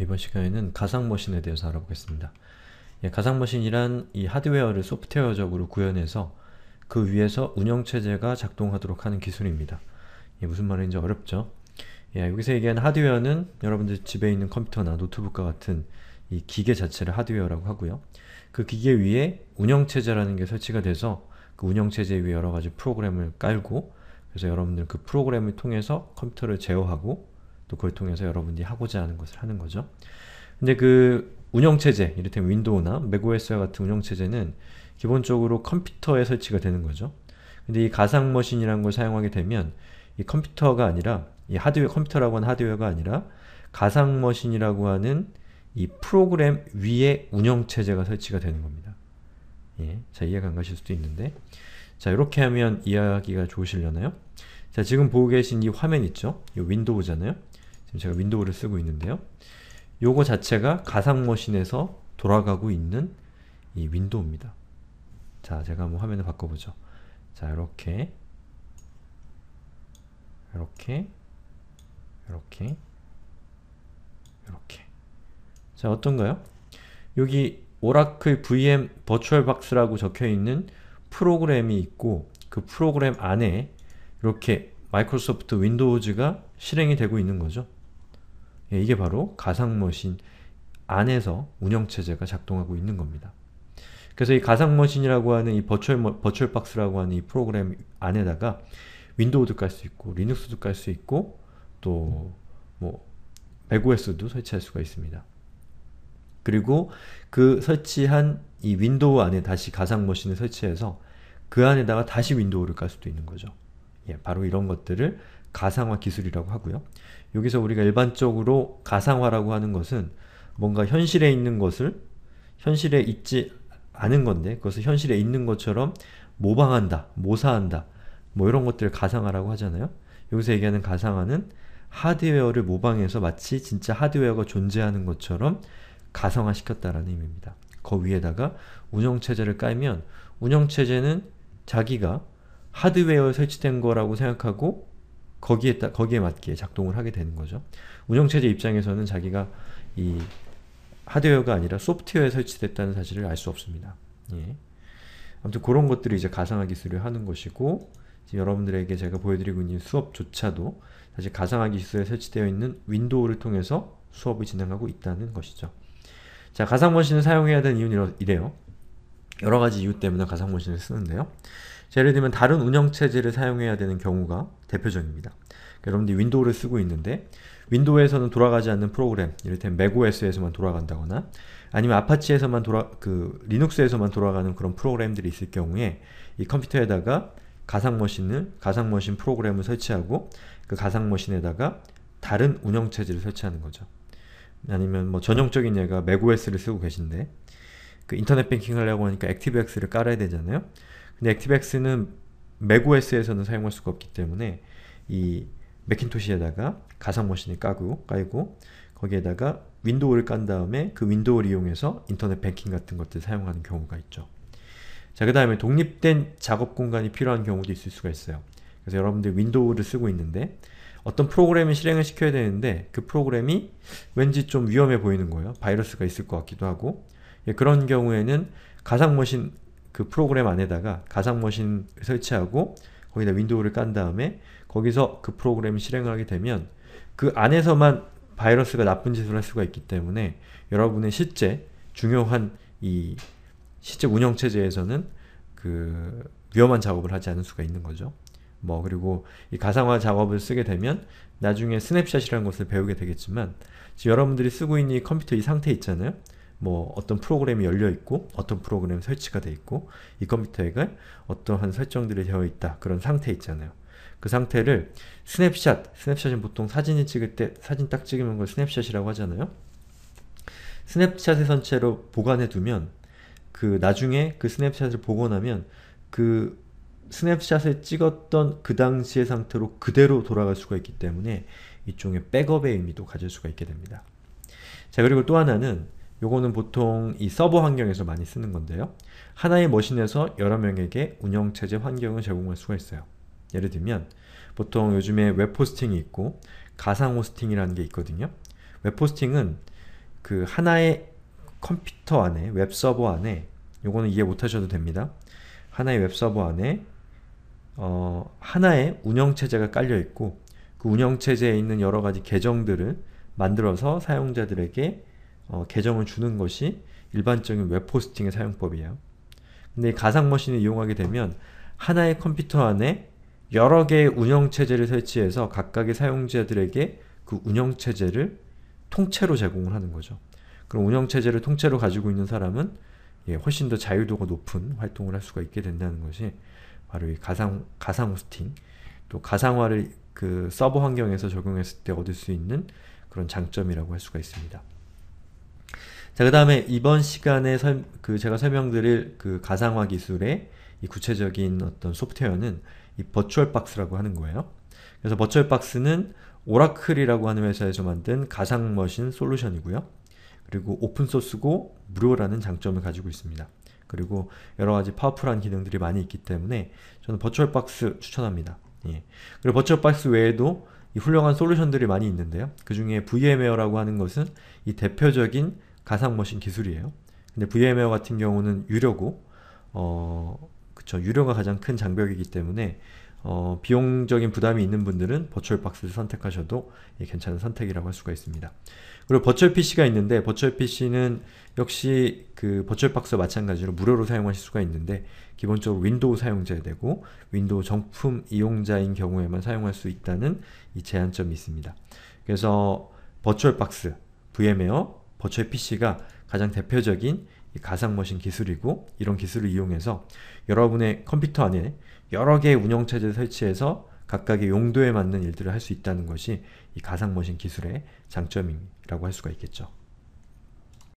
이번 시간에는 가상머신에 대해서 알아보겠습니다. 예, 가상머신이란 이 하드웨어를 소프트웨어적으로 구현해서 그 위에서 운영체제가 작동하도록 하는 기술입니다. 예, 무슨 말인지 어렵죠? 예, 여기서 얘기한 하드웨어는 여러분들 집에 있는 컴퓨터나 노트북과 같은 이 기계 자체를 하드웨어라고 하고요. 그 기계 위에 운영체제라는 게 설치가 돼서 그 운영체제 위에 여러가지 프로그램을 깔고 그래서 여러분들 그 프로그램을 통해서 컴퓨터를 제어하고 또 그걸 통해서 여러분들이 하고자 하는 것을 하는 거죠. 근데 그 운영체제, 이를테면 윈도우나 맥OS와 같은 운영체제는 기본적으로 컴퓨터에 설치가 되는 거죠. 근데 이 가상머신이라는 걸 사용하게 되면 이 컴퓨터가 아니라 이 하드웨어, 컴퓨터라고 하는 하드웨어가 아니라 가상머신이라고 하는 이 프로그램 위에 운영체제가 설치가 되는 겁니다. 예, 자 이해가 안 가실 수도 있는데 자 이렇게 하면 이해하기가 좋으시려나요? 자 지금 보고 계신 이 화면 있죠? 이 윈도우잖아요? 지금 제가 윈도우를 쓰고 있는데요. 요거 자체가 가상머신에서 돌아가고 있는 이 윈도우입니다. 자, 제가 한번 화면을 바꿔보죠. 자, 이렇게 이렇게 이렇게 이렇게 자, 어떤가요? 여기 오라클 VM 버추얼박스라고 적혀있는 프로그램이 있고 그 프로그램 안에 이렇게 마이크로소프트 윈도우즈가 실행이 되고 있는 거죠. 예, 이게 바로 가상머신 안에서 운영체제가 작동하고 있는 겁니다. 그래서 이 가상머신이라고 하는 이 버추얼, 버추얼박스라고 하는 이 프로그램 안에다가 윈도우도 깔 수 있고 리눅스도 깔 수 있고 또뭐 m o s 도 설치할 수가 있습니다. 그리고 그 설치한 이 윈도우 안에 다시 가상머신을 설치해서 그 안에다가 다시 윈도우를 깔 수도 있는 거죠. 예, 바로 이런 것들을 가상화 기술이라고 하고요. 여기서 우리가 일반적으로 가상화라고 하는 것은 뭔가 현실에 있는 것을 현실에 있지 않은 건데 그것을 현실에 있는 것처럼 모방한다, 모사한다 뭐 이런 것들을 가상화라고 하잖아요. 여기서 얘기하는 가상화는 하드웨어를 모방해서 마치 진짜 하드웨어가 존재하는 것처럼 가상화시켰다라는 의미입니다. 그 위에다가 운영체제를 깔면 운영체제는 자기가 하드웨어에 설치된 거라고 생각하고 거기에 따, 거기에 맞게 작동을 하게 되는 거죠. 운영체제 입장에서는 자기가 이 하드웨어가 아니라 소프트웨어에 설치됐다는 사실을 알 수 없습니다. 예. 아무튼 그런 것들을 이제 가상화 기술을 하는 것이고 여러분들에게 제가 보여드리고 있는 수업조차도 사실 가상화 기술에 설치되어 있는 윈도우를 통해서 수업을 진행하고 있다는 것이죠. 자, 가상머신을 사용해야 되는 이유는 이래요. 여러 가지 이유 때문에 가상머신을 쓰는데요. 예를 들면 다른 운영체제를 사용해야 되는 경우가 대표적입니다. 그러니까 여러분들이 윈도우를 쓰고 있는데 윈도우에서는 돌아가지 않는 프로그램, 이를테면 m o s 에서만 돌아간다거나 아니면 아파치에서만 돌아, 그 리눅스에서만 돌아가는 그런 프로그램들이 있을 경우에 이 컴퓨터에다가 가상머신을, 가상머신 프로그램을 설치하고 그 가상머신에다가 다른 운영체제를 설치하는 거죠. 아니면 뭐 전형적인 예가 m o s 를 쓰고 계신데 그 인터넷 뱅킹 하려고 하니까 액티브엑스를 깔아야 되잖아요. 근데 액티브엑스는 맥OS에서는 사용할 수가 없기 때문에 이 맥킨토시에다가 가상 머신을 까고 깔고 거기에다가 윈도우를 깐 다음에 그 윈도우를 이용해서 인터넷 뱅킹 같은 것들 을 사용하는 경우가 있죠. 자, 그 다음에 독립된 작업 공간이 필요한 경우도 있을 수가 있어요. 그래서 여러분들 윈도우를 쓰고 있는데 어떤 프로그램을 실행을 시켜야 되는데 그 프로그램이 왠지 좀 위험해 보이는 거예요. 바이러스가 있을 것 같기도 하고 예, 그런 경우에는 가상머신 그 프로그램 안에다가 가상머신 설치하고 거기다 윈도우를 깐 다음에 거기서 그 프로그램을 실행하게 되면 그 안에서만 바이러스가 나쁜 짓을 할 수가 있기 때문에 여러분의 실제 중요한 이 실제 운영체제에서는 그 위험한 작업을 하지 않을 수가 있는 거죠. 뭐 그리고 이 가상화 작업을 쓰게 되면 나중에 스냅샷이라는 것을 배우게 되겠지만 지금 여러분들이 쓰고 있는 이 컴퓨터 이 상태 있잖아요. 뭐 어떤 프로그램이 열려 있고 어떤 프로그램 설치가 되어 있고 이컴퓨터에 어떠한 설정들이 되어 있다 그런 상태 있잖아요. 그 상태를 스냅샷, 스냅샷은 보통 사진을 찍을 때 사진 딱 찍으면 걸 스냅샷이라고 하잖아요. 스냅샷의 선체로 보관해 두면 그 나중에 그 스냅샷을 복원하면그 스냅샷을 찍었던 그 당시의 상태로 그대로 돌아갈 수가 있기 때문에 이쪽에 백업의 의미도 가질 수가 있게 됩니다. 자 그리고 또 하나는 요거는 보통 이 서버 환경에서 많이 쓰는 건데요. 하나의 머신에서 여러 명에게 운영체제 환경을 제공할 수가 있어요. 예를 들면 보통 요즘에 웹호스팅이 있고 가상호스팅이라는 게 있거든요. 웹호스팅은 그 하나의 컴퓨터 안에, 웹서버 안에 요거는 이해 못하셔도 됩니다. 하나의 웹서버 안에 어, 하나의 운영체제가 깔려있고 그 운영체제에 있는 여러가지 계정들을 만들어서 사용자들에게 어, 계정을 주는 것이 일반적인 웹포스팅의 사용법이에요. 근데 가상머신을 이용하게 되면 하나의 컴퓨터 안에 여러 개의 운영체제를 설치해서 각각의 사용자들에게 그 운영체제를 통째로 제공을 하는 거죠. 그럼 운영체제를 통째로 가지고 있는 사람은 예, 훨씬 더 자유도가 높은 활동을 할 수가 있게 된다는 것이 바로 이 가상, 가상 호스팅, 또 가상화를 그 서버 환경에서 적용했을 때 얻을 수 있는 그런 장점이라고 할 수가 있습니다. 자, 그 다음에 이번 시간에 설, 그 제가 설명드릴 그 가상화 기술의 이 구체적인 어떤 소프트웨어는 이 버추얼박스라고 하는 거예요. 그래서 버추얼박스는 오라클이라고 하는 회사에서 만든 가상머신 솔루션이고요. 그리고 오픈소스고 무료라는 장점을 가지고 있습니다. 그리고 여러가지 파워풀한 기능들이 많이 있기 때문에 저는 버추얼박스 추천합니다. 예. 그리고 버추얼박스 외에도 훌륭한 솔루션들이 많이 있는데요. 그 중에 VMware라고 하는 것은 이 대표적인 가상 머신 기술이에요. 근데 VMware 같은 경우는 유료고 어, 그쵸 유료가 가장 큰 장벽이기 때문에 어, 비용적인 부담이 있는 분들은 버추얼박스를 선택하셔도 예, 괜찮은 선택이라고 할 수가 있습니다. 그리고 버추얼 PC가 있는데 버추얼 PC는 역시 그 버추얼박스와 마찬가지로 무료로 사용하실 수가 있는데 기본적으로 윈도우 사용자야 되고 윈도우 정품 이용자인 경우에만 사용할 수 있다는 이 제한점이 있습니다. 그래서 버추얼박스, VMware, 버추얼 PC가 가장 대표적인 가상머신 기술이고 이런 기술을 이용해서 여러분의 컴퓨터 안에 여러 개의 운영체제를 설치해서 각각의 용도에 맞는 일들을 할 수 있다는 것이 이 가상머신 기술의 장점이라고 할 수가 있겠죠.